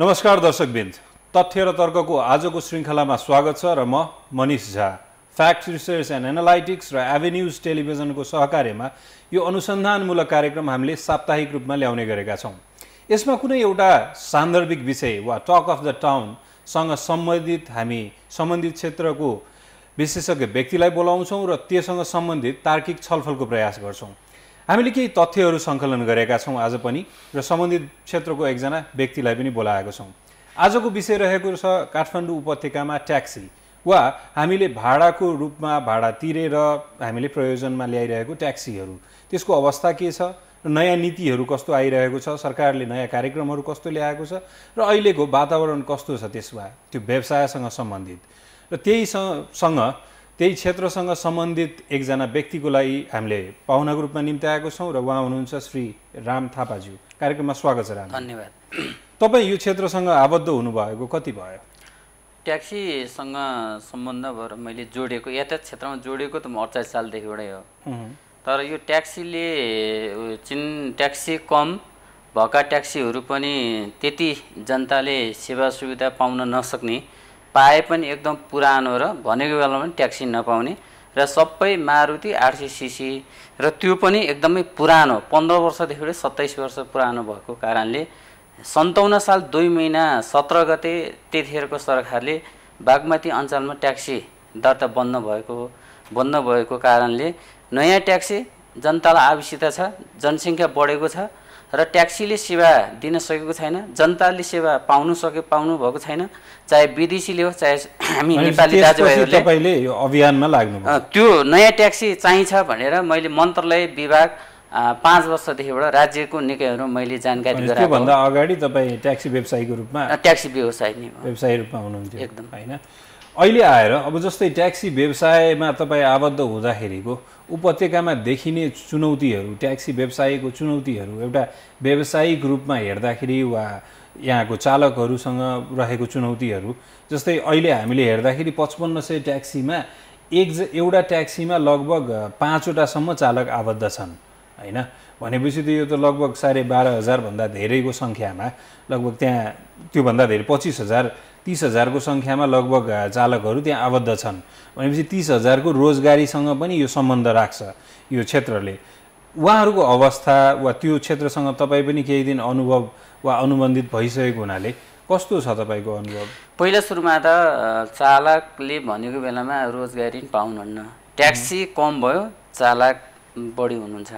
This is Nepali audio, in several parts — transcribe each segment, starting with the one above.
नमस्कार दर्शकबिन्द तथ्य र तर्कको आजको श्रृङ्खलामा स्वागत छ र म Manish Jha fact research and analytics र एभेन्युज टेलिभिजनको सहकार्यमा यो अनुसन्धानमूलक कार्यक्रम हामीले साप्ताहिक रूपमा ल्याउने गरेका छौँ यसमा कुनै एउटा सान्दर्भिक विषय वा टक अफ द टाउनसँग सम्बन्धित हामी सम्बन्धित क्षेत्रको विशेषज्ञ व्यक्तिलाई बोलाउँछौँ र त्योसँग सम्बन्धित तार्किक छलफलको प्रयास गर्छौँ हामीले केही तथ्यहरू सङ्कलन गरेका छौँ आज पनि र सम्बन्धित क्षेत्रको एकजना व्यक्तिलाई पनि बोलाएको छौँ आजको विषय रहेको छ काठमाडौँ उपत्यकामा ट्याक्सी वा हामीले भाडाको रूपमा भाडा तिरेर हामीले प्रयोजनमा ल्याइरहेको ट्याक्सीहरू त्यसको अवस्था के छ र नयाँ नीतिहरू कस्तो आइरहेको छ सरकारले नयाँ कार्यक्रमहरू कस्तो ल्याएको छ र अहिलेको वातावरण कस्तो छ त्यसमा त्यो व्यवसायसँग सम्बन्धित र त्यही सँग त्यही क्षेत्रसँग सम्बन्धित एकजना व्यक्तिको लागि हामीले पाहुनाको रूपमा निम्ति आएको छौँ र उहाँ हुनुहुन्छ श्री राम थापाज्यू कार्यक्रममा स्वागत छ राम धन्यवाद तपाईँ यो क्षेत्रसँग आबद्ध हुनुभएको कति भयो ट्याक्सीसँग सम्बन्ध भएर मैले जोडेको यातायात क्षेत्रमा जोडेको त म अडचालिस सालदेखिबाटै हो तर यो ट्याक्सीले चिन ट्याक्सी कम भएका ट्याक्सीहरू पनि त्यति जनताले सेवा सुविधा पाउन नसक्ने पाए पनि एकदम पुरानो र भनेको बेलामा पनि ट्याक्सी नपाउने र सबै मारुति आठ सय सिसी र त्यो पनि एकदमै पुरानो पन्ध्र वर्षदेखि सत्ताइस वर्ष पुरानो भएको कारणले सन्ताउन्न साल दुई महिना सत्र गते त्यतिखेरको सरकारले बागमती अञ्चलमा ट्याक्सी दर्ता बन्द भएको बन्द भएको कारणले नयाँ ट्याक्सी जनतालाई आवश्यकता छ जनसङ्ख्या बढेको छ र ट्याक्सीले सेवा दिन सकेको छैन जनताले सेवा पाउनु सके पाउनु भएको छैन चाहे विदेशीले होस् चाहे हामी नेपाली दाजुभाइहरूले यो अभियानमा लाग्नु त्यो नयाँ ट्याक्सी चाहिन्छ भनेर मैले मन्त्रालय विभाग पाँच वर्षदेखिबाट राज्यको निकायहरू मैले जानकारी गराएको त्योभन्दा अगाडि तपाईँ ट्याक्सी व्यवसायको रूपमा ट्याक्सी व्यवसाय नै व्यवसायी रूपमा हुनुहुन्छ एकदम होइन अहिले आएर अब जस्तै ट्याक्सी व्यवसायमा तपाईँ आबद्ध हुँदाखेरिको उपत्यकामा देखिने चुनौतीहरू ट्याक्सी व्यवसायको चुनौतीहरू एउटा व्यावसायिक रूपमा हेर्दाखेरि वा यहाँको चालकहरूसँग रहेको चुनौतीहरू जस्तै अहिले हामीले हेर्दाखेरि पचपन्न सय ट्याक्सीमा एक एउटा ट्याक्सीमा लगभग पाँचवटासम्म चालक आबद्ध छन् होइन भनेपछि त यो त लगभग साढे बाह्र हजारभन्दा धेरैको सङ्ख्यामा लगभग त्यहाँ त्योभन्दा धेरै पच्चिस हजार तिस हजारको सङ्ख्यामा लगभग चालकहरू त्यहाँ आबद्ध छन् भनेपछि तिस हजारको रोजगारीसँग पनि यो सम्बन्ध राख्छ यो क्षेत्रले उहाँहरूको अवस्था वा त्यो क्षेत्रसँग तपाईँ पनि केही दिन अनुभव वा अनुबन्धित भइसकेको हुनाले कस्तो छ तपाईँको अनुभव पहिला सुरुमा त चालकले भनेको बेलामा रोजगारी पाउनुहुन्न ट्याक्सी कम भयो चालक बढी हुनुहुन्छ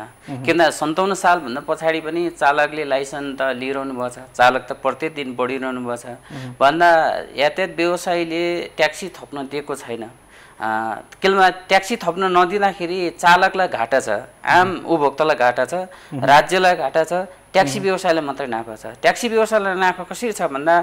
किन सन्ताउन्न सालभन्दा पछाडि पनि चालकले लाइसेन्स त लिइरहनु भएको चालक त प्रत्येक दिन बढिरहनु भएको भन्दा यातायात व्यवसायीले ट्याक्सी थप्न दिएको छैन केमा ट्याक्सी थप्न नदिँदाखेरि चालकलाई घाटा छ आम उपभोक्तालाई घाटा छ राज्यलाई घाटा छ ट्याक्सी व्यवसायलाई मात्रै नाफा छ ट्याक्सी व्यवसायलाई नाफा कसरी छ भन्दा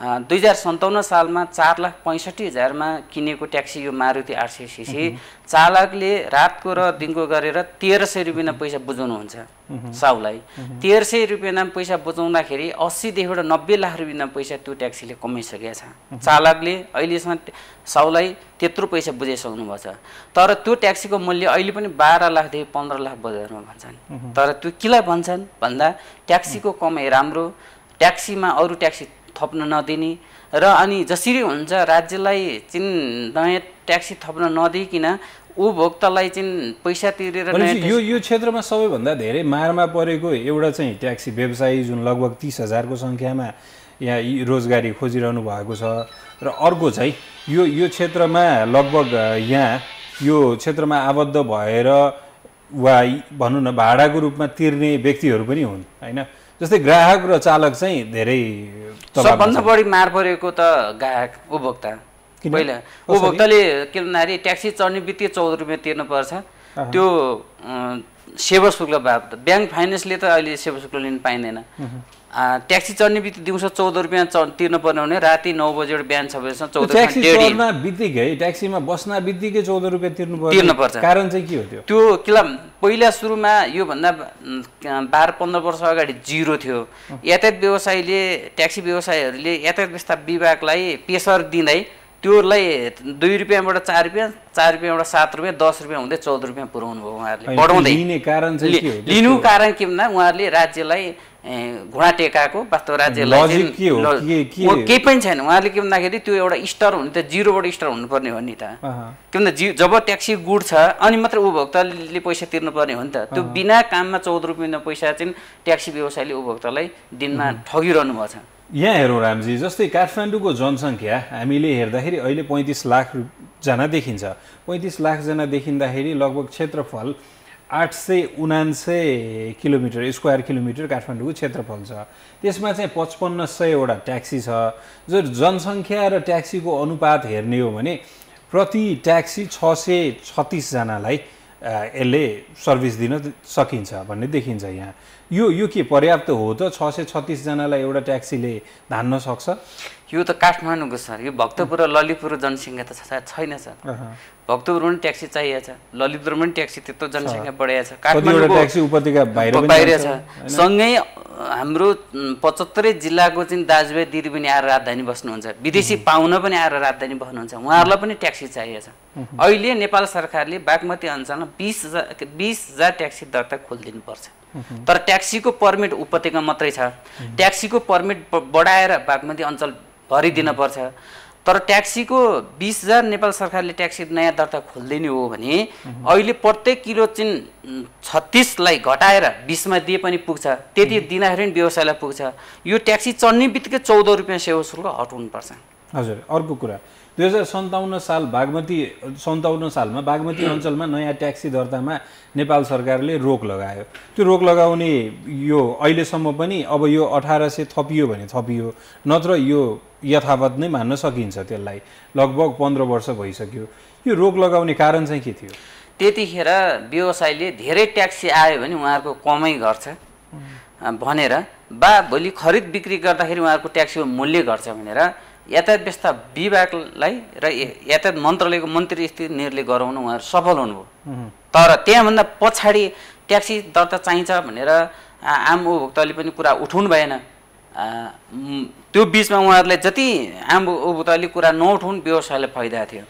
दुई हजार सन्ताउन्न सालमा चार लाख पैँसठी हजारमा किनेको ट्याक्सी यो मारुति आठ सय सिसी चालकले रातको र दिनको गरेर तेह्र सय रुपियाँ पैसा बुझाउनुहुन्छ साउलाई तेह्र सय रुपियाँ पैसा बुझाउँदाखेरि अस्सीदेखिबाट नब्बे लाख रुपियाँ पैसा त्यो ट्याक्सीले कमाइसकेका छ चालकले अहिलेसम्म साउलाई त्यत्रो पैसा बुझाइसक्नुभएको छ तर त्यो ट्याक्सीको मूल्य अहिले पनि बाह्र लाखदेखि पन्ध्र लाख बजारमा भन्छन् तर त्यो किलाई भन्छन् भन्दा ट्याक्सीको कमाइ राम्रो ट्याक्सीमा अरू ट्याक्सी थप्न नदिने र अनि जसरी हुन्छ राज्यलाई चाहिँ नयाँ ट्याक्सी थप्न नदिइकन उपभोक्तालाई चाहिँ पैसा तिरेर यो यो क्षेत्रमा सबैभन्दा धेरै मारमा परेको एउटा चाहिँ ट्याक्सी व्यवसायी जुन लगभग तिस हजारको सङ्ख्यामा यहाँ रोजगारी खोजिरहनु भएको छ र अर्को चाहिँ यो यो क्षेत्रमा लगभग यहाँ यो क्षेत्रमा आबद्ध भएर वा भनौँ न भाडाको रूपमा तिर्ने व्यक्तिहरू पनि हुन् होइन जस्तै ग्राहक र चालक चाहिँ धेरै सबभन्दा बढी मार परेको त ग्राहक उपभोक्ता पहिला उपभोक्ताले के भन्दाखेरि ट्याक्सी चढ्ने बित्तिकै चौध रुपियाँ तिर्नुपर्छ त्यो सेवा शुल्क बापत ब्याङ्क फाइनेन्सले त अहिले सेवा शुल्क लिन पाइँदैन ट्याक्सी चढ्ने बित्तिकै दिउँसो चौध रुपियाँ तिर्नुपर्ने हुने राति नौ बजेबाट बिहान छ बजीसम्म चौध ट्याक्सी चढ्न बित्तिकै ट्याक्सीमा बस्न बित्तिकै चौध रुपियाँ तिर्नु तिर्नुपर्छ कारण चाहिँ के हो त्यो त्यो किला पहिला सुरुमा योभन्दा बाह्र पन्ध्र वर्ष अगाडि जिरो थियो यातायात व्यवसायले ट्याक्सी व्यवसायहरूले यातायात व्यवस्था विभागलाई पेसर दिँदै त्योलाई दुई रुपियाँबाट चार रुपियाँ चार रुपियाँबाट सात रुपियाँ दस रुपियाँ हुँदै चौध रुपियाँ पुऱ्याउनु भयो उहाँहरूले बढाउँदै लिनु कारण के भन्दा उहाँहरूले राज्यलाई घोडा टेकाको वास्तव राज्यलाई केही पनि छैन उहाँले के भन्दाखेरि त्यो एउटा स्टर हुने त जिरोबाट स्टर हुनुपर्ने हो नि त के भन्दा जि जब ट्याक्सी गुड छ अनि मात्र उपभोक्ताले पैसा तिर्नुपर्ने हो नि त त्यो बिना काममा चौध रुपियाँ पैसा चाहिँ ट्याक्सी व्यवसायले उपभोक्तालाई दिनमा ठगिरहनु भएको छ यहाँ हेरौँ रामजी जस्तै काठमाडौँको जनसङ्ख्या हामीले हेर्दाखेरि अहिले पैँतिस लाखजना देखिन्छ पैँतिस लाखजना देखिँदाखेरि लगभग क्षेत्रफल आठ सय उनान्सय किलोमिटर स्क्वायर किलोमिटर काठमाडौँको क्षेत्रफल छ त्यसमा चाहिँ पचपन्न सयवटा ट्याक्सी छ जो जनसङ्ख्या र ट्याक्सीको अनुपात हेर्ने हो भने प्रति ट्याक्सी छ सय छत्तिसजनालाई यसले सर्भिस दिन सकिन्छ भन्ने देखिन्छ यहाँ यो यो के पर्याप्त हो त छ सय छत्तिसजनालाई एउटा ट्याक्सीले धान्न सक्छ यो त काठमाडौँको सर यो भक्तपुर र ललितपुर जनसङ्ख्या त छैन सर भक्तपुरमा पनि ट्याक्सी चाहिएको छ ललितपुरमा पनि ट्याक्सी त्यत्रो जनसङ्ख्या बढिया छ बाहिर छ सँगै हाम्रो पचहत्तरै जिल्लाको चाहिँ दाजुभाइ दिदी पनि आएर राजधानी बस्नुहुन्छ विदेशी पाहुना पनि आएर राजधानी बस्नुहुन्छ उहाँहरूलाई पनि ट्याक्सी चाहिएको छ अहिले नेपाल सरकारले बागमती अञ्चलमा बिस बिस हजार ट्याक्सी दर्ता खोलिदिनुपर्छ तर ट्याक्सीको पर्मिट उपत्यका मात्रै छ ट्याक्सीको पर्मिट बढाएर बागमती अञ्चल भरिदिन पर्छ तर ट्याक्सीको बिस हजार नेपाल सरकारले ट्याक्सी नयाँ दर्ता खोलिदिने हो भने अहिले प्रत्येक किलो चिन छत्तिसलाई घटाएर बिसमा दिए पनि पुग्छ त्यति दिँदाखेरि पनि व्यवसायलाई पुग्छ यो ट्याक्सी चढ्ने बित्तिकै चौध रुपियाँ सेवा शुल्क हटाउनुपर्छ हजुर अर्को कुरा दुई हजार सन्ताउन्न साल बागमती सन्ताउन्न सालमा बागमती अञ्चलमा नयाँ ट्याक्सी दर्तामा नेपाल सरकारले रोक लगायो त्यो रोक लगाउने यो अहिलेसम्म पनि अब यो अठार सय थपियो भने थपियो नत्र यो यथावत नै मान्न सकिन्छ त्यसलाई लगभग पन्ध्र वर्ष भइसक्यो यो रोक लगाउने कारण चाहिँ के थियो त्यतिखेर व्यवसायले धेरै ट्याक्सी आयो भने उहाँहरूको कमै गर्छ भनेर वा भोलि खरिद बिक्री गर्दाखेरि उहाँहरूको ट्याक्सीको मूल्य घट्छ भनेर यातायात व्यवस्था विभागलाई र यातायात मन्त्रालयको मन्त्री स्थिति निर्णय गराउन उहाँहरू सफल हुनुभयो तर त्यहाँभन्दा पछाडि ट्याक्सी दर्ता चाहिन्छ भनेर आम उपभोक्ताले पनि कुरा उठाउनु भएन त्यो बिचमा उहाँहरूले जति आम उपभोक्ताले कुरा नउठाउनु व्यवसायले फाइदा थियो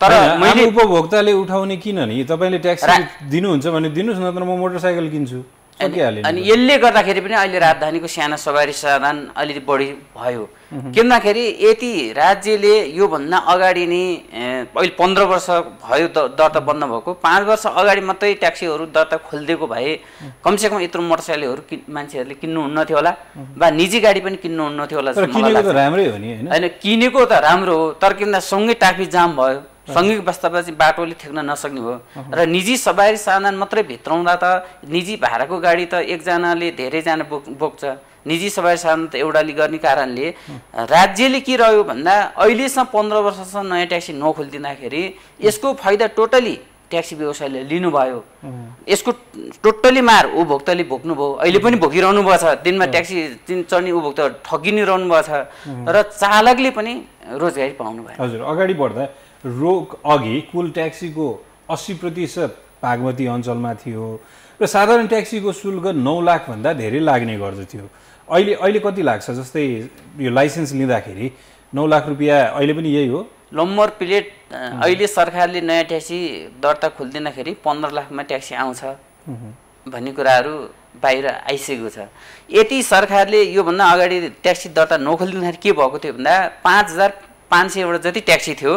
तर मैले उपभोक्ताले उठाउने किन नि तपाईँले ट्याक्सी दिनुहुन्छ भने दिनुहोस् नत्र म मोटरसाइकल किन्छु अनि यसले गर्दाखेरि पनि अहिले राजधानीको सानो सवारी साधन अलिकति बढी भयो किन्दाखेरि यति राज्यले योभन्दा अगाडि नै अहिले पन्ध्र वर्ष भयो दर्ता बन्द भएको पाँच वर्ष अगाडि मात्रै ट्याक्सीहरू दर्ता खोलिदिएको भए कमसेकम यत्रो मोटरसाइकलहरू कि मान्छेहरूले हुन्नथ्यो होला वा निजी गाडी पनि हुन्नथ्यो होला होइन किनेको त राम्रो हो तर किन्दा सँगै ट्राफिक जाम भयो सङ्घीय व्यवस्थामा चाहिँ बाटोले ठेक्न नसक्ने हो र निजी सवारी साधन मात्रै भित्राउँदा त निजी भाडाको गाडी त एकजनाले धेरैजना बोक् बोक्छ निजी सवारी साधन त एउटाले गर्ने कारणले राज्यले के रह्यो भन्दा अहिलेसम्म पन्ध्र वर्षसम्म नयाँ ट्याक्सी नखोलिदिँदाखेरि यसको फाइदा टोटली ट्याक्सी व्यवसायले लिनुभयो यसको टोटली मार उपभोक्ताले भोग्नुभयो अहिले पनि भोगिरहनु भएको छ दिनमा ट्याक्सी चढ्ने उपभोक्ता ठगिनै रहनु भएको छ र चालकले पनि रोजगारी पाउनु भयो हजुर अगाडि बढ्दा रोग अघि कुल ट्याक्सीको अस्सी प्रतिशत बागमती अञ्चलमा थियो र साधारण ट्याक्सीको शुल्क नौ लाखभन्दा धेरै लाग्ने गर्दथ्यो अहिले अहिले कति लाग्छ जस्तै यो लाइसेन्स लिँदाखेरि नौ लाख रुपियाँ अहिले पनि यही हो नम्बर प्लेट अहिले सरकारले नयाँ ट्याक्सी दर्ता खोलिदिँदाखेरि पन्ध्र लाखमा ट्याक्सी आउँछ भन्ने कुराहरू बाहिर आइसकेको छ यति सरकारले योभन्दा अगाडि ट्याक्सी दर्ता नखोलिदिँदाखेरि के भएको थियो भन्दा पाँच हजार पाँच सयवटा जति ट्याक्सी थियो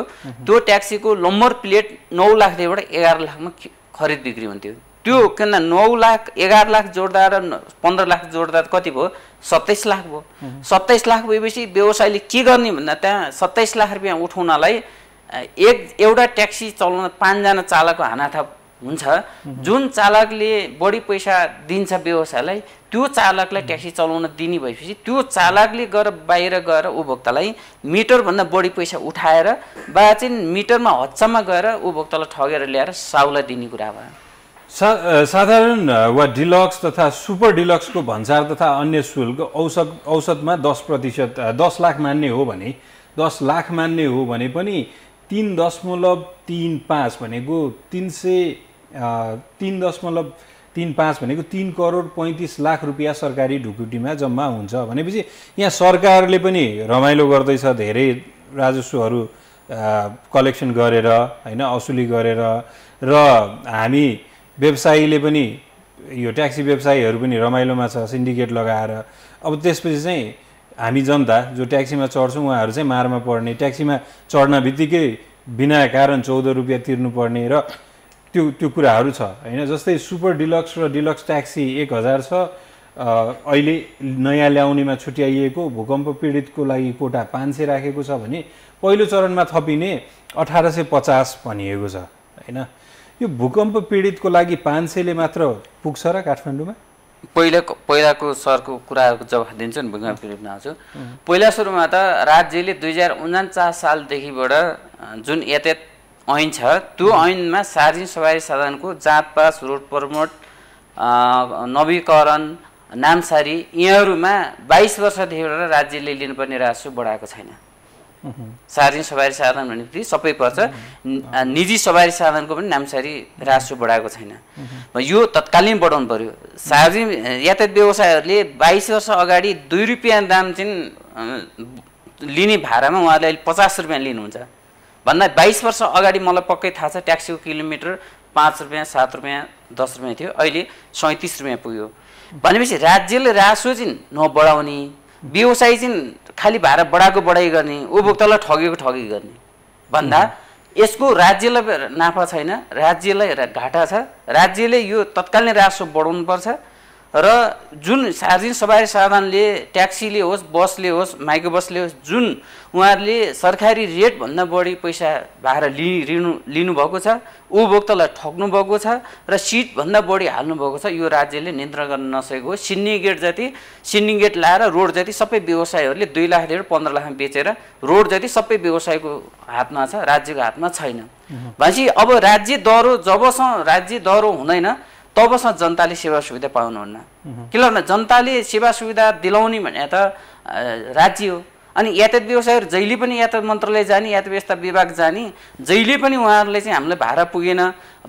त्यो ट्याक्सीको नम्बर प्लेट नौ लाखदेखिबाट एघार लाखमा खरिद बिक्री हुन्थ्यो त्यो के भन्दा नौ लाख एघार लाख जोड्दा र पन्ध्र लाख जोड्दा कति भयो सत्ताइस लाख भयो सत्ताइस लाख भएपछि व्यवसायले के गर्ने भन्दा त्यहाँ सत्ताइस लाख रुपियाँ उठाउनलाई एक एउटा ट्याक्सी चलाउन पाँचजना चालकको हानाथा हुन्छ जुन चालकले बढी पैसा दिन्छ व्यवसायलाई त्यो चालकलाई ट्याक्सी चलाउन दिने भएपछि त्यो चालकले गएर बाहिर गएर उपभोक्तालाई मिटरभन्दा बढी पैसा उठाएर वा चाहिँ मिटरमा हदसम्म गएर उपभोक्तालाई ठगेर ल्याएर साउलाई दिने कुरा भयो सा साधारण वा डिलक्स तथा सुपर डिलक्सको भन्सार तथा अन्य शुल्क औसत औसतमा दस प्रतिशत दस लाख मान्ने हो भने दस लाख मान्ने हो भने पनि तिन दशमलव तिन पाँच भनेको तिन सय तिन दशमलव तिन पाँच भनेको तिन करोड पैँतिस लाख रुपियाँ सरकारी ढुकुटीमा जम्मा हुन्छ भनेपछि यहाँ सरकारले पनि रमाइलो गर्दैछ धेरै राजस्वहरू कलेक्सन गरेर होइन असुली गरेर र हामी व्यवसायीले पनि यो ट्याक्सी व्यवसायीहरू पनि रमाइलोमा छ सिन्डिकेट लगाएर अब त्यसपछि चाहिँ हामी जनता जो ट्याक्सीमा चढ्छौँ उहाँहरू चाहिँ मारमा पर्ने ट्याक्सीमा चढ्न बित्तिकै बिना कारण चौध रुपियाँ तिर्नुपर्ने र त्यो त्यो कुराहरू छ होइन जस्तै सुपर डिलक्स र डिलक्स ट्याक्सी एक हजार छ अहिले नयाँ ल्याउनेमा छुट्याइएको भूकम्प पीडितको लागि कोटा पाँच सय राखेको छ भने पहिलो चरणमा थपिने अठार सय पचास भनिएको छ होइन यो भूकम्प पीडितको लागि पाँच सयले मात्र पुग्छ र काठमाडौँमा पहिलाको पहिलाको सरको कुराहरूको जवाफ दिन्छु नि भुङ्गा फिलिप नाछु पहिला सुरुमा त राज्यले दुई हजार उन्चास सालदेखिबाट जुन यातायात ऐन छ त्यो ऐनमा सार्वजनिक सवारी साधनको जाँच रोड प्रमोट नवीकरण नामसारी यहाँहरूमा बाइस वर्षदेखिबाट राज्यले लिनुपर्ने राजस्व बढाएको छैन सार्वजनिक सवारी साधन भने फेरि सबै पर्छ निजी सवारी साधनको पनि नामसारी राजस्व बढाएको छैन यो तत्कालीन बढाउनु पर्यो सार्वजनिक यातायात व्यवसायहरूले बाइस वर्ष अगाडि दुई रुपियाँ दाम चाहिँ लिने भाडामा उहाँले अहिले पचास रुपियाँ लिनुहुन्छ भन्दा बाइस वर्ष अगाडि मलाई पक्कै थाहा छ ट्याक्सीको किलोमिटर पाँच रुपियाँ सात रुपियाँ दस रुपियाँ थियो अहिले सैँतिस रुपियाँ पुग्यो भनेपछि राज्यले राजस्व चाहिँ नबढाउने व्यवसाय चाहिँ खालि भाडा बढाएको बढाइ गर्ने उपभोक्तालाई ठगेको ठगी गर्ने भन्दा यसको राज्यलाई नाफा छैन राज्यलाई घाटा छ राज्यले यो तत्कालीन राजस्व राजस्व बढाउनुपर्छ र जुन सार्वजनिक सवारी साधनले ट्याक्सीले होस् बसले होस् माइक्रो बसले होस् जुन उहाँहरूले सरकारी रेटभन्दा बढी पैसा भाडा लिनु लिनुभएको छ उपभोक्तालाई ठग्नु भएको छ र सिटभन्दा बढी हाल्नुभएको छ यो राज्यले नियन्त्रण गर्न नसकेको हो सिन्डिकेट जति सिन्डिकेट लाएर रोड जति सबै व्यवसायहरूले दुई लाख लिएर पन्ध्र लाखमा बेचेर रोड जति सबै व्यवसायको हातमा छ राज्यको हातमा छैन भनेपछि अब राज्य दह्रो जबसम्म राज्य दह्रो हुँदैन तबसम्म जनताले सेवा सुविधा पाउनुहुन्न किनभने जनताले सेवा सुविधा दिलाउने भने त राज्य हो अनि यातायात व्यवसायहरू जहिले पनि यातायात मन्त्रालय जाने यातायात व्यवस्था विभाग जाने जहिले पनि उहाँहरूले चाहिँ हामीलाई भाडा पुगेन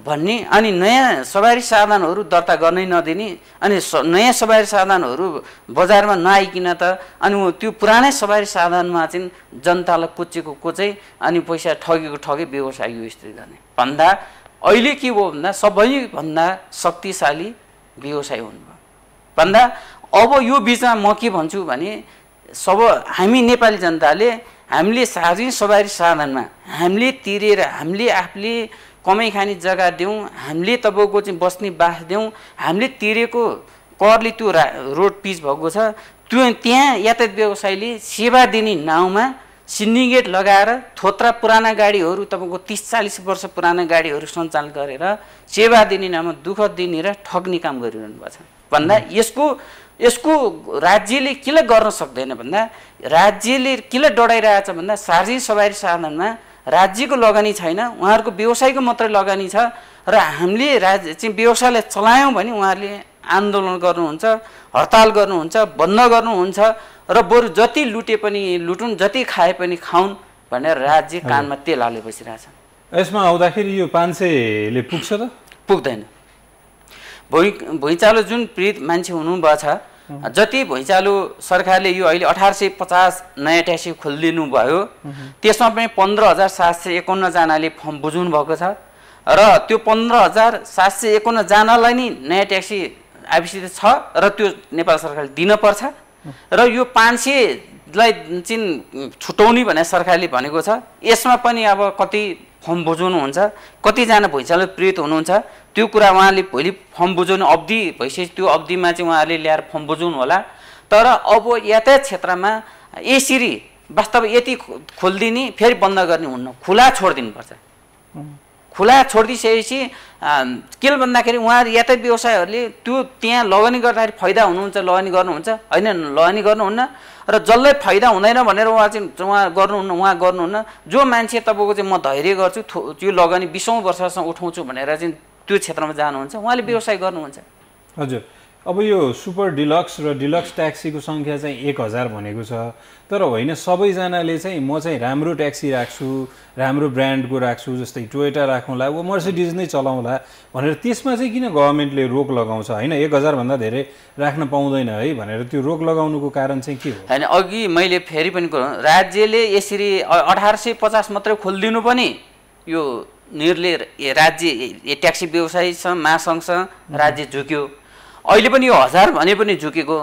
भन्ने अनि नयाँ सवारी साधनहरू दर्ता गर्नै नदिने अनि नयाँ सवारी साधनहरू बजारमा नआइकन त अनि त्यो पुरानै सवारी साधनमा चाहिँ जनतालाई कोचेको कोचै अनि पैसा ठगेको ठगे व्यवसाय यो स्थिति गर्ने भन्दा अहिले के भयो भन्दा सबैभन्दा शक्तिशाली व्यवसाय हुनुभयो भन्दा अब यो बिचमा म के भन्छु भने सब हामी नेपाली जनताले हामीले सार्वजनिक सवारी साधनमा हामीले तिरेर हामीले आफूले कमाइ खाने जग्गा दिउँ हामीले तपाईँको चाहिँ बस्ने बास दिउँ हामीले तिरेको करले त्यो रोड पिच भएको छ त्यो त्यहाँ यातायात व्यवसायले सेवा दिने नाउँमा सिन्डिकेट लगाएर थोत्रा पुराना गाडीहरू तपाईँको तिस चालिस वर्ष पुराना गाडीहरू सञ्चालन गरेर सेवा दिने नाममा दुःख दिने र ठग्ने काम गरिरहनु भएको छ भन्दा यसको यसको राज्यले किन गर्न सक्दैन भन्दा राज्यले किन डढाइरहेछ भन्दा सार्वजनिक सवारी साधनमा राज्यको लगानी छैन उहाँहरूको व्यवसायको मात्रै लगानी छ र हामीले राज्य चाहिँ व्यवसायलाई चलायौँ भने उहाँहरूले आन्दोलन गर्नुहुन्छ हडताल गर्नुहुन्छ बन्द गर्नुहुन्छ र बरु जति लुटे पनि लुटुन् जति खाए पनि खाउन् भनेर राज्य कानमा तेल हाले बसिरहेछ यसमा आउँदाखेरि यो पाँच सयले पुग्छ त पुग्दैन भुइँ भुइँचालो जुन पीडित मान्छे हुनुभएछ जति भुइँचालो सरकारले यो अहिले अठार सय पचास नयाँ ट्याक्सी खोलिदिनु भयो त्यसमा पनि पन्ध्र हजार सात सय एकाउन्नजनाले फर्म बुझाउनु भएको छ र त्यो पन्ध्र हजार सात सय एकाउन्नजनालाई नै नयाँ ट्याक्सी आवश्यक छ र त्यो नेपाल सरकारले दिनपर्छ र यो पाँच सयलाई चाहिँ छुट्याउने भनेर सरकारले भनेको छ यसमा पनि अब कति फर्म बुझाउनुहुन्छ कतिजना भुइँचालो प्रेरित हुनुहुन्छ त्यो कुरा उहाँले भोलि फर्म बुझाउने अवधि भइसकेपछि त्यो अवधिमा चाहिँ उहाँहरूले ल्याएर फर्म बुझाउनु होला तर अब यातायात क्षेत्रमा यसरी वास्तव यति खोलिदिने फेरि बन्द गर्ने हुन्न खुला छोडिदिनुपर्छ खुला छोडिदिइसकेपछि के भन्दाखेरि उहाँहरू यातायात व्यवसायहरूले त्यो त्यहाँ लगानी गर्दाखेरि फाइदा हुनुहुन्छ लगानी गर्नुहुन्छ होइन लगानी गर्नुहुन्न र जसलाई फाइदा हुँदैन भनेर उहाँ चाहिँ उहाँ गर्नुहुन्न उहाँ गर्नुहुन्न जो मान्छे तपाईँको चाहिँ म धैर्य गर्छु त्यो लगानी बिसौँ वर्षसम्म उठाउँछु भनेर चाहिँ त्यो क्षेत्रमा जानुहुन्छ उहाँले व्यवसाय गर्नुहुन्छ हजुर अब यो सुपर डिलक्स र डिलक्स ट्याक्सीको सङ्ख्या चाहिँ एक हजार भनेको छ तर होइन सबैजनाले चाहिँ म चाहिँ राम्रो ट्याक्सी राख्छु राम्रो ब्रान्डको राख्छु जस्तै टोयोटा राखौँला वा मर्सिडिज नै चलाउँला भनेर त्यसमा चाहिँ किन गभर्मेन्टले रोक लगाउँछ होइन एक हजारभन्दा धेरै राख्न पाउँदैन है भनेर त्यो रोक लगाउनुको कारण चाहिँ के हो होइन अघि मैले फेरि पनि राज्यले यसरी अठार सय पचास मात्रै खोलिदिनु पनि यो निर्ले राज्य ट्याक्सी व्यवसायीसँग महासङ्घसँग राज्य झुक्यो अहिले पनि यो हजार भने पनि झुकेको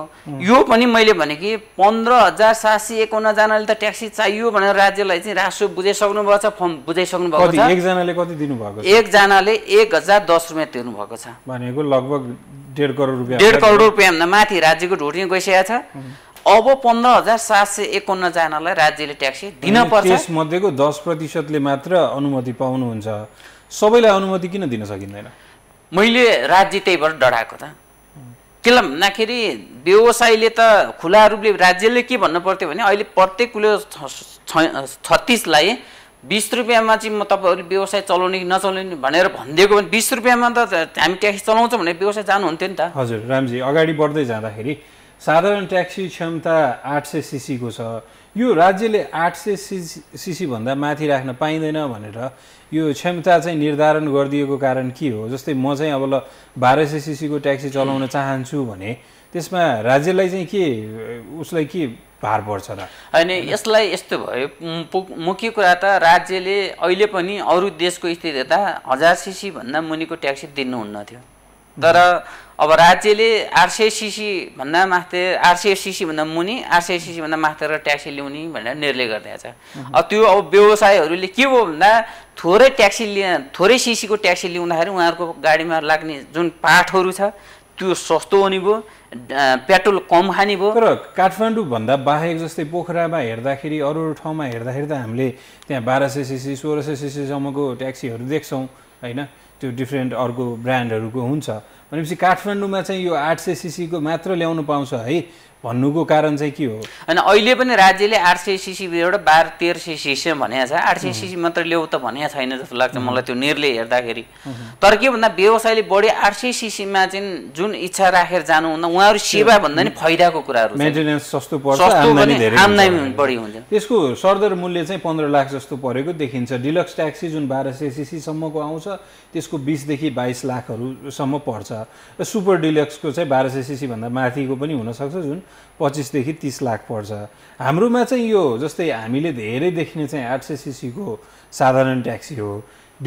यो पनि मैले भने कि पन्ध्र हजार सात सय एकाउन्नजनाले त ट्याक्सी चाहियो भनेर राज्यलाई चाहिँ राजस्व बुझाइसक्नु भएको छ फर्म बुझाइसक्नु भएको छ एकजनाले कति दिनुभएको एकजनाले एक हजार दस रुपियाँ तिर्नु छ भनेको लगभग डेढ करोड रुपियाँ डेढ करोड रुपियाँभन्दा माथि राज्यको ढोटिन गइसकेको छ अब पन्ध्र हजार सात सय एकाउन्नजनालाई राज्यले ट्याक्सी दिनपर्छ त्यसमध्येको दस प्रतिशतले मात्र अनुमति पाउनुहुन्छ सबैलाई अनुमति किन दिन सकिँदैन मैले राज्य त्यहीबाट डढाएको त किन भन्दाखेरि व्यवसायले त खुला रूपले राज्यले के भन्नु पर्थ्यो भने अहिले प्रत्येक कुलो छत्तिसलाई बिस रुपियाँमा चाहिँ म तपाईँहरू व्यवसाय चलाउने कि नचलाउने भनेर भनिदिएको भने बिस रुपियाँमा त हामी ट्याक्सी चलाउँछौँ भने व्यवसाय जानुहुन्थ्यो नि त हजुर रामजी अगाडि बढ्दै जाँदाखेरि साधारण ट्याक्सी क्षमता आठ सय सिसीको छ यो राज्यले आठ सय सिसी सिसीभन्दा माथि राख्न पाइँदैन भनेर यो क्षमता चाहिँ निर्धारण गरिदिएको कारण के हो जस्तै म चाहिँ अब ल बाह्र सय सिसीको ट्याक्सी चलाउन चाहन्छु भने त्यसमा राज्यलाई चाहिँ के उसलाई के भार पर्छ र होइन यसलाई यस्तो भयो मुख्य कुरा त राज्यले अहिले पनि अरू देशको स्थिति हेर्दा हजार सिसीभन्दा मुनिको ट्याक्सी दिनुहुन्न थियो तर अब राज्यले आठ सय सिसीभन्दा माथि आठ सय सिसीभन्दा मुनि आठ सय सिसीभन्दा र ट्याक्सी ल्याउने भनेर निर्णय गरिदिएको छ अब त्यो अब व्यवसायहरूले के हो भन्दा थोरै ट्याक्सी लिए थोरै सिसीको ट्याक्सी ल्याउँदाखेरि उहाँहरूको गाडीमा लाग्ने जुन पाठहरू छ त्यो सस्तो हुने भयो पेट्रोल कम खाने भयो तर काठमाडौँभन्दा बाहेक जस्तै पोखरामा हेर्दाखेरि अरू अरू ठाउँमा हेर्दाखेरि त हामीले त्यहाँ बाह्र सय सिसी सोह्र सय सिसीसम्मको ट्याक्सीहरू देख्छौँ होइन त्यो डिफ्रेन्ट अर्को ब्रान्डहरूको हुन्छ भनेपछि काठमाडौँमा चाहिँ यो आठ सय सिसीको मात्र ल्याउनु पाउँछ है भन्नुको कारण चाहिँ के हो होइन अहिले पनि राज्यले आठ सय सिसीबाट बाह्र तेह्र सय सिसी भनेको छ आठ सय सिसी मात्र ल्याउ त भनेको छैन जस्तो लाग्छ मलाई त्यो निर्ले हेर्दाखेरि तर के भन्दा व्यवसायले बढी आठ सय सिसीमा चाहिँ जुन इच्छा राखेर जानुहुँदा उहाँहरू सेवा भन्दा नि फाइदाको कुराहरू मेन्टेनेन्स सस्तो पर्छ आम्दानी बढी हुन्छ त्यसको सरदर मूल्य चाहिँ पन्ध्र लाख जस्तो परेको देखिन्छ डिलक्स ट्याक्सी जुन बाह्र सय सिसीसम्मको आउँछ त्यसको बिसदेखि बाइस लाखहरूसम्म पर्छ र सुपर डिलक्सको चाहिँ बाह्र सय सिसीभन्दा माथिको पनि हुनसक्छ जुन पच्चिसदेखि तिस लाख पर्छ हाम्रोमा चाहिँ यो जस्तै हामीले धेरै देख्ने चाहिँ आठ सय सिसीको साधारण ट्याक्सी हो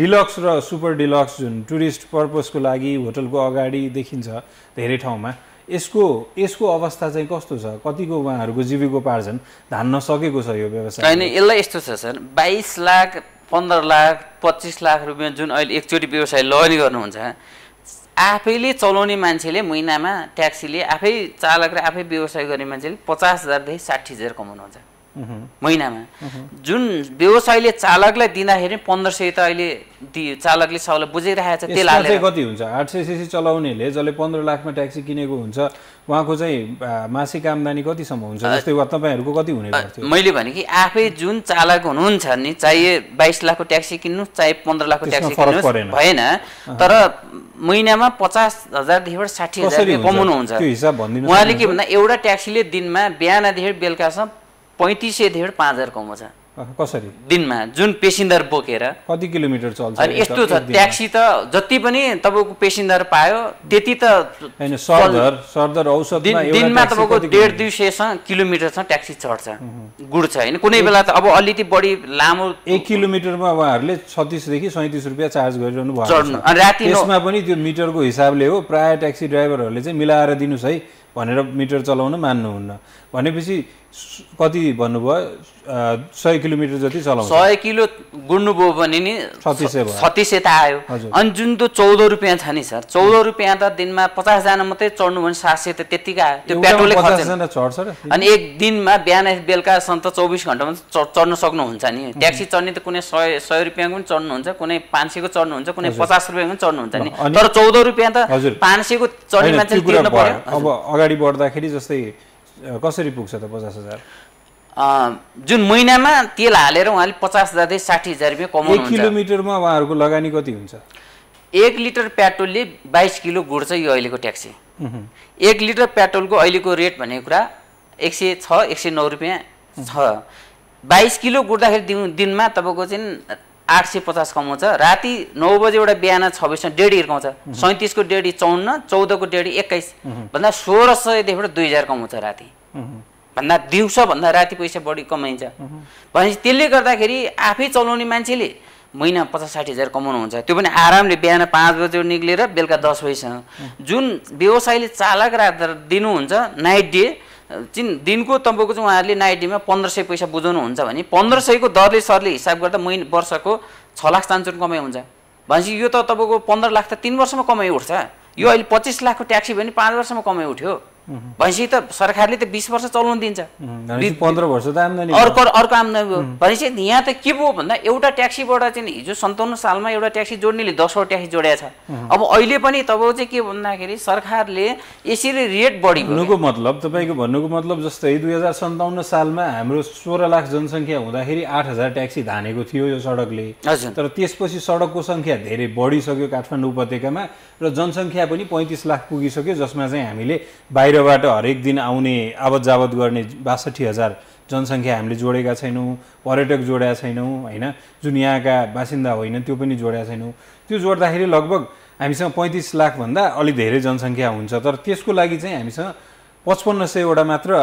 डिलक्स र सुपर डिलक्स जुन टुरिस्ट पर्पजको लागि होटलको अगाडि देखिन्छ धेरै ठाउँमा यसको यसको अवस्था चाहिँ कस्तो छ कतिको उहाँहरूको जीविकोपार्जन धान्न सकेको छ यो व्यवसाय होइन यसलाई यस्तो छ सर बाइस लाख पन्ध्र लाख पच्चिस लाख रुपियाँ जुन अहिले एकचोटि व्यवसाय लयन गर्नुहुन्छ आफैले चलाउने मान्छेले महिनामा ट्याक्सीले आफै चालक र आफै व्यवसाय गर्ने मान्छेले पचास हजारदेखि साठी हजार कमाउनुहुन्छ महिनामा जुन व्यवसायले चालकलाई दिँदाखेरि पन्ध्र सय त अहिले चालकले सबलाई बुझिरहेको छ त्यसलाई चाहिँ कति हुन्छ आठ सय सिसी चलाउनेले जसले पन्ध्र लाखमा ट्याक्सी किनेको हुन्छ उहाँको चाहिँ मासिक आम्दानी कतिसम्म हुन्छ जस्तै तपाईँहरूको कति हुने मैले भने कि आफै जुन चालक हुनुहुन्छ नि चाहे बाइस लाखको ट्याक्सी किन्नु चाहे पन्ध्र लाखको ट्याक्सी किन्नु भएन तर महिनामा पचास हजारदेखिबाट साठी हजार कमाउनुहुन्छ उहाँले के भन्दा एउटा ट्याक्सीले दिनमा बिहानदेखि बेलुकासम्म पैँतिस सय धेर पाँच हजार कमाउँछ कसरी दिनमा जुन पेसेन्जर बोकेर कति किलोमिटर चल्छ अनि यस्तो छ ट्याक्सी त जति पनि तपाईँको पेसेन्जर पायो त्यति त दिनमा तपाईँको डेढ दुई सयसँग किलोमिटरसँग ट्याक्सी चढ्छ छ होइन कुनै बेला त अब अलिकति बढी लामो एक किलोमिटरमा उहाँहरूले छत्तिसदेखि सैतिस रुपियाँ चार्ज गरिरहनु भएको राति पनि त्यो मिटरको हिसाबले हो प्रायः ट्याक्सी ड्राइभरहरूले चाहिँ मिलाएर दिनुहोस् है भनेर मिटर चलाउन मान्नुहुन्न भनेपछि कति भन्नुभयो सय किलोमिटर जति चलाउँछ सय किलो गुड्नुभयो भने नि छत्तिस त आयो अनि जुन त्यो चौध रुपियाँ छ नि सर चौध रुपियाँ त दिनमा पचासजना मात्रै चढ्नु भने सात सय त त्यतिकै आयो त्यो पेट्रोलले चढ्छ अनि एक दिनमा बिहान बेलुका सन्त चौबिस घन्टामा चढ्न सक्नुहुन्छ नि ट्याक्सी चढ्ने त कुनै सय सय रुपियाँको पनि चढ्नुहुन्छ कुनै पाँच सयको चढ्नुहुन्छ कुनै पचास रुपियाँको पनि चढ्नुहुन्छ नि तर चौध रुपियाँ त पाँच सयको चढ्ने मान्छे अब अगाडि बढ्दाखेरि जस्तै कसरी पुग्छ त पचास हजार जुन महिनामा तेल हालेर उहाँले पचास हजारदेखि साठी हजार रुपियाँ कमाउनु किलोमिटरमा उहाँहरूको लगानी कति हुन्छ एक लिटर पेट्रोलले बाइस किलो गुड्छ यो अहिलेको ट्याक्सी एक लिटर पेट्रोलको अहिलेको रेट भन्ने कुरा एक सय छ एक सय नौ रुपियाँ छ बाइस किलो गुड्दाखेरि दिनमा तपाईँको चाहिँ आठ सय पचास कमाउँछ राति नौ बजेबाट बिहान छ बजीसम्म डेढी हिर्काउँछ सैँतिसको डेढी चौन्न चौधको डेढी एक्काइस भन्दा सोह्र सयदेखिबाट दुई हजार कमाउँछ राति भन्दा दिउँसो भन्दा राति पैसा बढी कमाइन्छ भनेपछि त्यसले गर्दाखेरि आफै चलाउने मान्छेले महिना पचास साठी हजार हुन्छ त्यो पनि आरामले बिहान पाँच बजे निक्लेर बेलुका दस बजीसम्म जुन व्यवसायले चालक राखेर दिनुहुन्छ नाइट डे चिन दिनको तम्बुको चाहिँ उहाँहरूले नाइट डेमा पन्ध्र सय पैसा बुझाउनुहुन्छ भने पन्ध्र सयको दरले सरले हिसाब गर्दा महिना वर्षको छ लाख चान्चुर कमाइ हुन्छ भनेपछि यो त तपाईँको पन्ध्र लाख त तिन वर्षमा कमाइ उठ्छ यो अहिले पच्चिस लाखको ट्याक्सी भने पाँच वर्षमा कमाइ उठ्यो भनेपछि त सरकारले त बिस वर्ष चलाउनु दिन्छ पन्ध्र वर्ष त आम्दानी अर्को अर्को आम्दानी भयो भनेपछि यहाँ त के भयो भन्दा एउटा ट्याक्सीबाट चाहिँ हिजो सन्ताउन्न सालमा एउटा ट्याक्सी जोड्नेले दसवटा ट्याक्सी जोडिया छ अब अहिले पनि तपाईँको चाहिँ के भन्दाखेरि सरकारले यसरी रेट बढी भन्नुको मतलब तपाईँको भन्नुको मतलब जस्तै दुई हजार सन्ताउन्न सालमा हाम्रो सोह्र लाख जनसङ्ख्या हुँदाखेरि आठ हजार ट्याक्सी धानेको थियो यो सडकले तर त्यसपछि सडकको सङ्ख्या धेरै बढिसक्यो काठमाडौँ उपत्यकामा र जनसङ्ख्या पनि पैँतिस लाख पुगिसक्यो जसमा चाहिँ हामीले बाहिर बाहिरबाट हरेक दिन आउने आवत जावत गर्ने बासठी हजार जनसङ्ख्या हामीले जोडेका छैनौँ पर्यटक जोडेका छैनौँ होइन जुन यहाँका बासिन्दा होइन त्यो पनि जोडेका छैनौँ त्यो जोड्दाखेरि लगभग हामीसँग पैँतिस लाखभन्दा अलिक धेरै जनसङ्ख्या हुन्छ तर त्यसको लागि चाहिँ हामीसँग पचपन्न सयवटा मात्र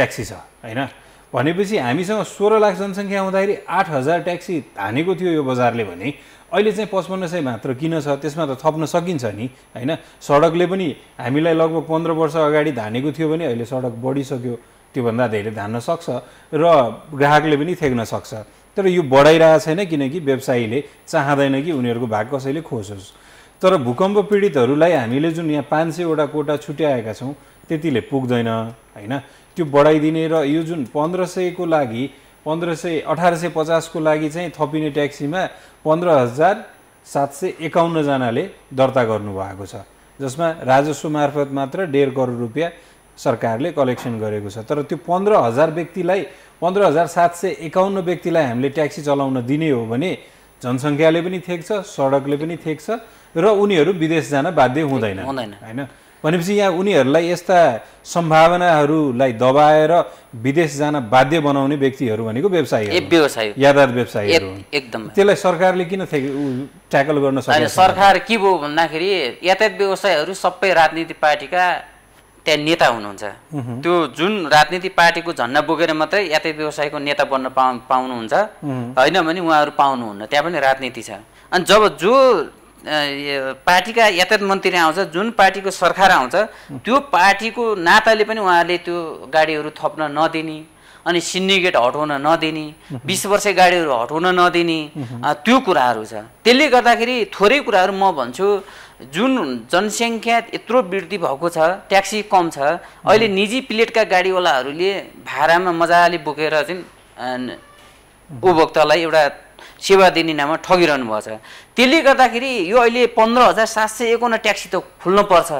ट्याक्सी छ होइन भनेपछि हामीसँग सोह्र लाख जनसङ्ख्या आउँदाखेरि आठ हजार ट्याक्सी धानेको थियो यो बजारले भने अहिले चाहिँ पचपन्न सय मात्र किन छ त्यसमा त थप्न सकिन्छ नि होइन सडकले पनि हामीलाई लगभग पन्ध्र वर्ष अगाडि धानेको थियो भने अहिले सडक बढिसक्यो त्योभन्दा धेरै धान्न सक्छ र ग्राहकले पनि थ्याक्न सक्छ तर यो बढाइरहेको छैन किनकि व्यवसायीले चाहँदैन कि उनीहरूको भाग कसैले खोजोस् तर भूकम्प पीडितहरूलाई हामीले जुन यहाँ पाँच सयवटा कोटा छुट्याएका छौँ त्यतिले पुग्दैन होइन त्यो बढाइदिने र यो जुन पन्ध्र सयको लागि पन्ध्र सय अठार सय पचासको लागि चाहिँ थपिने ट्याक्सीमा पन्ध्र हजार सात सय एकाउन्नजनाले दर्ता गर्नुभएको छ जसमा राजस्व मार्फत मात्र डेढ करोड रुपियाँ सरकारले कलेक्सन गरेको छ तर त्यो पन्ध्र हजार व्यक्तिलाई पन्ध्र हजार सात सय एकाउन्न व्यक्तिलाई हामीले ट्याक्सी चलाउन दिने हो भने जनसङ्ख्याले पनि थेक्छ सडकले पनि थेक्छ र उनीहरू विदेश जान बाध्य हुँदैन हुँदैन होइन भनेपछि यहाँ उनीहरूलाई यस्ता सम्भावनाहरूलाई दबाएर विदेश जान बाध्य बनाउने व्यक्तिहरू भनेको व्यवसायी यादार व्यवसाय एकदम त्यसलाई सरकारले किन ट्याकल गर्न सक्छ सरकार के भयो भन्दाखेरि यातायात व्यवसायहरू सबै राजनीति पार्टीका त्यहाँ नेता हुनुहुन्छ त्यो जुन राजनीति पार्टीको झन्डा बोकेर मात्रै यातायात व्यवसायको नेता बन्न पाउनुहुन्छ होइन भने उहाँहरू पाउनुहुन्न त्यहाँ पनि राजनीति छ अनि जब जो पार्टीका यातायात मन्त्री आउँछ जुन पार्टीको सरकार आउँछ त्यो पार्टीको नाताले पनि उहाँहरूले त्यो गाडीहरू थप्न नदिने अनि सिन्डिकेट हटाउन नदिने बिस वर्ष गाडीहरू हटाउन नदिने त्यो कुराहरू छ त्यसले गर्दाखेरि थोरै कुराहरू म भन्छु जुन जनसङ्ख्या यत्रो वृद्धि भएको छ ट्याक्सी कम छ अहिले निजी प्लेटका गाडीवालाहरूले भाडामा मजाले बोकेर चाहिँ उपभोक्तालाई एउटा सेवा दिने नाममा ठगिरहनु भएको छ त्यसले गर्दाखेरि यो अहिले पन्ध्र हजार सात सय एकाउन्न ट्याक्सी त खुल्नुपर्छ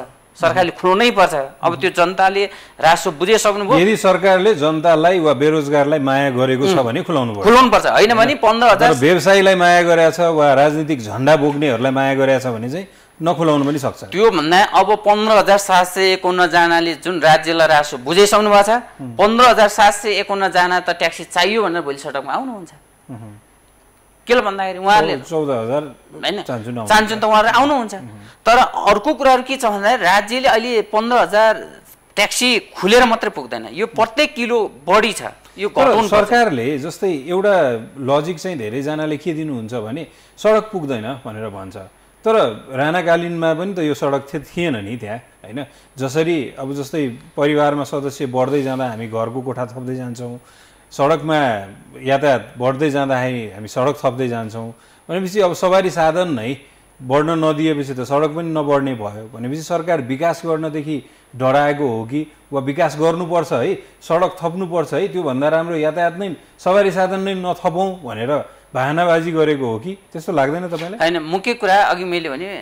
सरकारले खुलाउनै पर्छ अब त्यो जनताले राजस्व बुझिसक्नुभयो यदि सरकारले जनतालाई वा बेरोजगारलाई माया गरेको छ भने खुलाउनु पर्छ खुलाउनु पर्छ होइन भने पन्ध्र हजार व्यवसायीलाई माया गरेछ वा राजनीतिक झन्डा बोक्नेहरूलाई माया गरेछ भने चाहिँ नखुलाउनु पनि सक्छ त्योभन्दा अब पन्ध्र हजार सात सय एकाउन्नजनाले जुन राज्यलाई रासो बुझाइसक्नु भएको छ पन्ध्र हजार सात सय एकाउन्नजना त ट्याक्सी चाहियो भनेर भोलि सडकमा आउनुहुन्छ के भन्दाखेरि उहाँहरूले चौध हजार होइन चाहन्छन् त उहाँहरू आउनुहुन्छ तर अर्को कुराहरू के छ भन्दाखेरि राज्यले अहिले पन्ध्र हजार ट्याक्सी खुलेर मात्रै पुग्दैन यो प्रत्येक किलो बढी छ यो सरकारले जस्तै एउटा लजिक चाहिँ धेरैजनाले के दिनुहुन्छ भने सडक पुग्दैन भनेर भन्छ तर राणाकालीनमा पनि त यो सडक थिएन नि त्यहाँ होइन जसरी अब जस्तै परिवारमा सदस्य बढ्दै जाँदा हामी घरको कोठा थप्दै जान्छौँ सडकमा यातायात बढ्दै जाँदाखेरि हामी सडक थप्दै जान्छौँ भनेपछि अब सवारी साधन नै बढ्न नदिएपछि त सडक पनि नबढ्ने भयो भनेपछि सरकार विकास गर्नदेखि डराएको हो कि वा विकास गर्नुपर्छ है सडक थप्नुपर्छ है त्योभन्दा राम्रो यातायात नै सवारी साधन नै नथपौँ भनेर भानाबाजी गरेको हो कि त्यस्तो लाग्दैन तपाईँलाई होइन मुख्य कुरा अघि मैले भने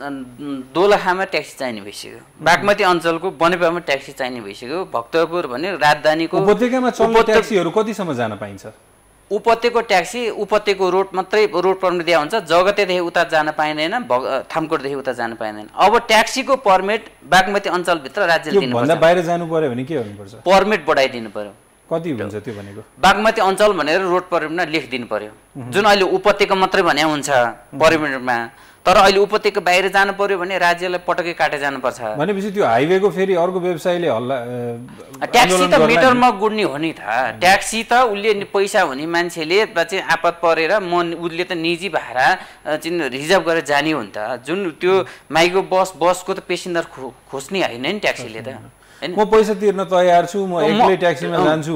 दोलखामा ट्याक्सी चाहिने भइसक्यो बागमती अञ्चलको बनेपामा ट्याक्सी चाहिने भइसक्यो भक्तपुर भने राजधानीको ट्याक्सीहरू कतिसम्म जान पाइन्छ उपत्यको ट्याक्सी उपत्यको रोड मात्रै रोड पर्मिट दिया हुन्छ जगतेदेखि उता जान पाइँदैन भग थामकोटदेखि उता जान पाइँदैन अब ट्याक्सीको पर्मिट बागमती अञ्चलभित्र राज्य बाहिर जानु पर्यो भने के गर्नुपर्छ पर्मिट बढाइदिनु पर्यो कति हुन्छ त्यो भनेको बागमती अञ्चल भनेर रोड पर्मिटमा लेखिदिनु पर्यो जुन अहिले उपत्यको मात्रै भने हुन्छ पर्मिटमा तर अहिले उपत्यका बाहिर जानु पर्यो भने राज्यलाई पटकै काटे जानुपर्छ भनेपछि त्यो हाइवेको फेरि अर्को व्यवसायले हल्ला ट्याक्सी त मिटरमा गुड्ने हो नि त ट्याक्सी त उसले पैसा हुने मान्छेले चाहिँ आपत परेर म उसले त निजी भाडा चाहिँ रिजर्भ गरेर जाने हो नि त जुन त्यो माइक्रो बस बसको त पेसेन्जर खो खोज्ने होइन नि ट्याक्सीले त म पैसा तिर्न तयार छु म एक्लै ट्याक्सीमा जान्छु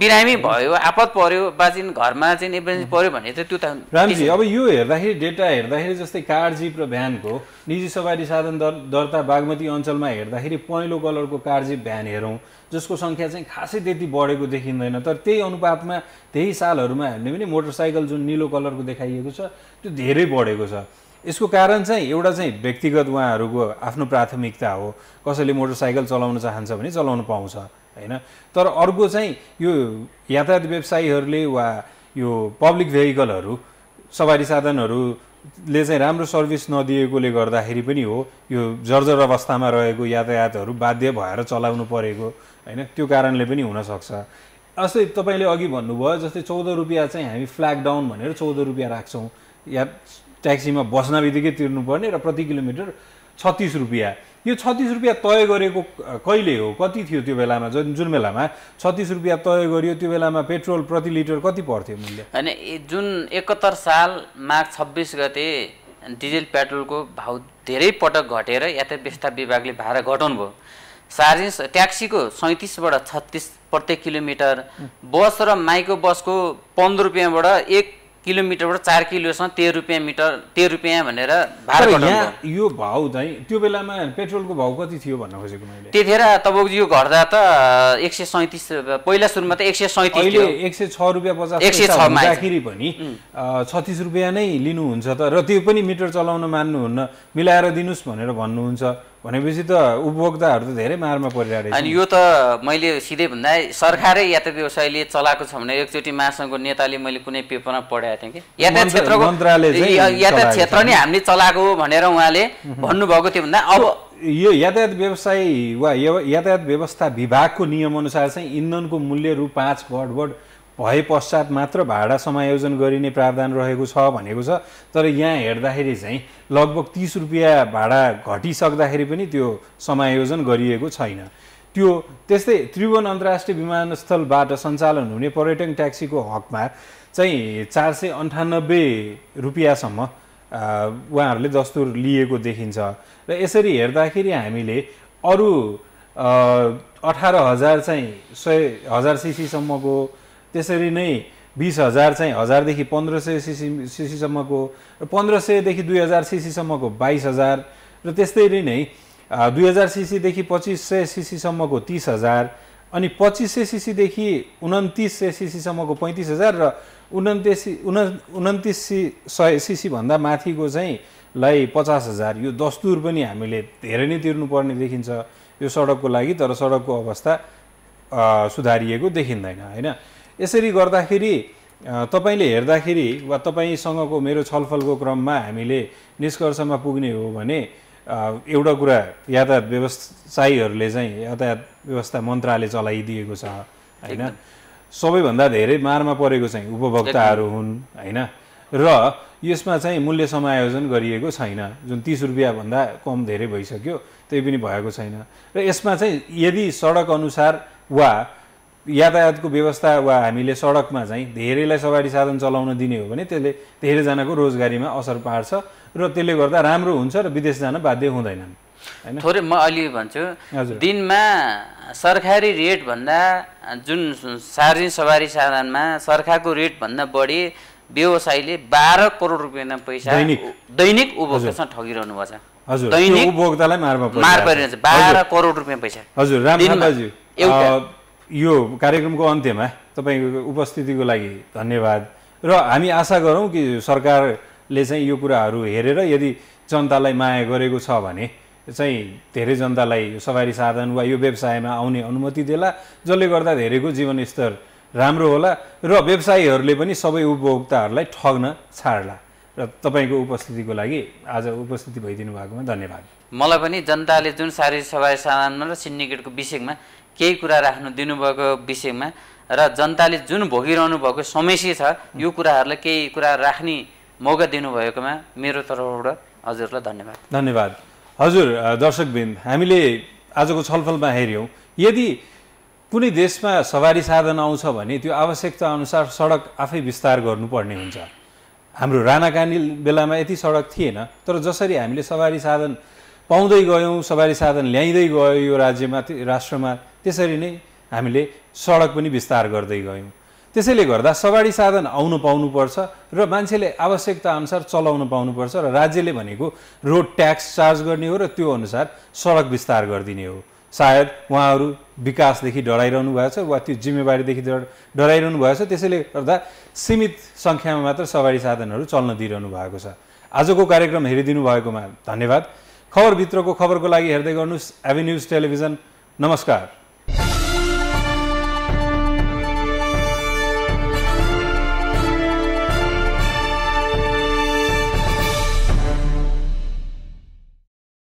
बिरामी भयो आपत पर्यो बाजिन घरमा चाहिँ इमर्जेन्सी पर्यो भने चाहिँ त्यो त रामजी अब यो हेर्दाखेरि डेटा हेर्दाखेरि जस्तै कार जिप र भ्यानको निजी सवारी साधन दर दर्ता बागमती अञ्चलमा हेर्दाखेरि पहेँलो कलरको कार जिप भ्यान हेरौँ जसको सङ्ख्या चाहिँ खासै त्यति बढेको देखिँदैन तर त्यही अनुपातमा त्यही सालहरूमा हेर्ने भने मोटरसाइकल जुन निलो कलरको देखाइएको छ त्यो धेरै बढेको छ यसको कारण चाहिँ एउटा चाहिँ व्यक्तिगत उहाँहरूको आफ्नो प्राथमिकता हो कसैले मोटरसाइकल चलाउन चाहन्छ भने चलाउन पाउँछ होइन तर अर्को चाहिँ यो यातायात व्यवसायीहरूले वा यो पब्लिक भेहिकलहरू सवारी साधनहरूले चाहिँ राम्रो सर्भिस नदिएकोले गर्दाखेरि पनि हो यो जर्जर अवस्थामा रहेको यातायातहरू बाध्य भएर चलाउनु परेको होइन त्यो कारणले पनि हुनसक्छ जस्तै तपाईँले अघि भन्नुभयो जस्तै चौध रुपियाँ चाहिँ हामी फ्ल्याग डाउन भनेर चौध रुपियाँ राख्छौँ या ट्याक्सीमा बस्न बित्तिकै तिर्नुपर्ने र प्रति किलोमिटर छत्तिस रुपियाँ यो छत्तिस रुपियाँ तय गरेको कहिले हो कति थियो त्यो बेलामा जुन जुन बेलामा छत्तिस रुपियाँ तय गरियो त्यो बेलामा पेट्रोल प्रति लिटर कति पर्थ्यो मूल्य होइन जुन एकहत्तर साल माघ छब्बिस गते डिजेल पेट्रोलको भाउ धेरै पटक घटेर यातायात व्यवस्था विभागले भाडा घटाउनु भयो सार्जेन्स ट्याक्सीको सैँतिसबाट छत्तिस प्रत्येक किलोमिटर बस र माइक्रो बसको पन्ध्र रुपियाँबाट एक किलोमिटरबाट चार किलोसम्म तेह्र रुपियाँ मिटर तेह्र रुपियाँ भनेर यहाँ यो भाउ चाहिँ त्यो बेलामा पेट्रोलको भाउ कति थियो भन्न खोजेको मैले त्यतिखेर तपाईँको यो घट्दा त एक सय सैँतिस पहिला सुरुमा त एक सय सैँतिस एक सय छ रुपियाँ पचास एक सय छमा पनि छत्तिस रुपियाँ नै लिनुहुन्छ त र त्यो पनि मिटर चलाउन मान्नुहुन्न मिलाएर दिनुहोस् भनेर भन्नुहुन्छ भनेपछि त उपभोक्ताहरू त धेरै मारमा परिरहेको अनि यो त मैले सिधै भन्दा सरकारै यातायात व्यवसायले चलाएको छ भने एकचोटि महासङ्घको नेताले मैले कुनै पेपरमा पढाएको थिएँ कि यातायात क्षेत्रको यातायात क्षेत्र नै हामीले चलाएको हो भनेर उहाँले भन्नुभएको थियो भन्दा अब यो यातायात व्यवसाय वा यातायात व्यवस्था विभागको नियमअनुसार चाहिँ इन्धनको मूल्य रु पाँच बढ बढ भए पश्चात मात्र भाडा समायोजन गरिने प्रावधान रहेको छ भनेको छ तर यहाँ हेर्दाखेरि चाहिँ लगभग तिस रुपियाँ भाडा घटिसक्दाखेरि पनि त्यो समायोजन गरिएको छैन त्यो त्यस्तै त्रिभुवन अन्तर्राष्ट्रिय विमानस्थलबाट सञ्चालन हुने पर्यटन ट्याक्सीको हकमा चाहिँ चार सय अन्ठानब्बे रुपियाँसम्म उहाँहरूले दस्तुर लिएको देखिन्छ र यसरी हेर्दाखेरि हामीले अरू अठार हजार चाहिँ सय हजार सिसीसम्मको त्यसरी नै बिस हजार चाहिँ हजारदेखि पन्ध्र सय सिसी सिसीसम्मको र पन्ध्र सयदेखि दुई हजार सिसीसम्मको बाइस हजार र त्यस्तरी नै दुई हजार सिसीदेखि पच्चिस सय सिसीसम्मको तिस हजार अनि पच्चिस सय सिसीदेखि उन्तिस सय सिसीसम्मको पैँतिस हजार र उन्तिस उन उन्तिस सि सय सिसीभन्दा माथिको चाहिँ लाई पचास हजार यो दस्तुर पनि हामीले धेरै नै तिर्नुपर्ने देखिन्छ यो सडकको लागि तर सडकको अवस्था सुधारिएको देखिँदैन होइन यसरी गर्दाखेरि तपाईँले हेर्दाखेरि वा तपाईँसँगको मेरो छलफलको क्रममा हामीले निष्कर्षमा पुग्ने हो भने एउटा कुरा यातायात व्यवसायीहरूले चाहिँ यातायात व्यवस्था मन्त्रालय चलाइदिएको छ होइन सबैभन्दा धेरै मारमा परेको चाहिँ उपभोक्ताहरू हुन् होइन र यसमा चाहिँ मूल्य समायोजन गरिएको छैन जुन तिस रुपियाँभन्दा कम धेरै भइसक्यो त्यही पनि भएको छैन र यसमा चाहिँ यदि सडक अनुसार वा यातायातको व्यवस्था वा हामीले सडकमा चाहिँ धेरैलाई सवारी साधन चलाउन दिने हो भने त्यसले धेरैजनाको रोजगारीमा असर पार्छ र त्यसले गर्दा राम्रो हुन्छ र विदेश जान बाध्य हुँदैनन् होइन थोरै म अलि भन्छु दिनमा सरकारी रेटभन्दा जुन सार्वजनिक सवारी साधनमा सरकारको रेटभन्दा बढी व्यवसायीले बाह्र करोड रुपियाँ पैसा दैनिक उपभोक्तासँग ठगिरहनु भएको छ हजुर दैनिक उपभोक्तालाई मार छ बाह्र करोड रुपियाँ पैसा हजुर एउटा यो कार्यक्रमको अन्त्यमा तपाईँको उपस्थितिको लागि धन्यवाद र हामी आशा गरौँ कि सरकारले चाहिँ यो कुराहरू हेरेर यदि जनतालाई माया गरेको छ भने चाहिँ धेरै जनतालाई सवारी साधन वा यो व्यवसायमा आउने अनुमति देला जसले गर्दा धेरैको जीवनस्तर राम्रो होला र व्यवसायीहरूले पनि सबै उपभोक्ताहरूलाई ठग्न छाड्ला र तपाईँको उपस्थितिको लागि आज उपस्थिति भइदिनु भएकोमा धन्यवाद मलाई पनि जनताले जुन सारी सवारी साधनमा र सिन्डिकेटको विषयमा केही कुरा राख्नु दिनुभएको विषयमा र जनताले जुन भोगिरहनु भएको समस्या छ यो कुराहरूलाई केही कुरा राख्ने मौका दिनुभएकोमा मेरो तर्फबाट हजुरलाई धन्यवाद धन्यवाद हजुर दर्शकबिन्द हामीले आजको छलफलमा हेऱ्यौँ यदि कुनै देशमा सवारी साधन आउँछ भने त्यो आवश्यकता अनुसार सडक आफै विस्तार गर्नुपर्ने हुन्छ हाम्रो राणाकानी बेलामा यति सडक थिएन तर जसरी हामीले सवारी साधन पाउँदै गयौँ सवारी साधन ल्याइँदै गयो यो राज्यमा राष्ट्रमा त्यसरी नै हामीले सडक पनि विस्तार गर्दै गयौँ त्यसैले गर्दा सवारी साधन आउनु पाउनुपर्छ र मान्छेले आवश्यकता अनुसार चलाउन पाउनुपर्छ र राज्यले भनेको रोड ट्याक्स चार्ज गर्ने हो र त्यो अनुसार सडक विस्तार गरिदिने हो सायद उहाँहरू विकासदेखि डराइरहनु भएको छ वा त्यो जिम्मेवारीदेखि डराइरहनु भएको छ त्यसैले गर्दा सीमित सङ्ख्यामा मात्र सवारी साधनहरू चल्न दिइरहनु भएको छ आजको कार्यक्रम हेरिदिनु भएकोमा धन्यवाद खबरभित्रको खबरको लागि हेर्दै गर्नुहोस् एभिन्युज टेलिभिजन नमस्कार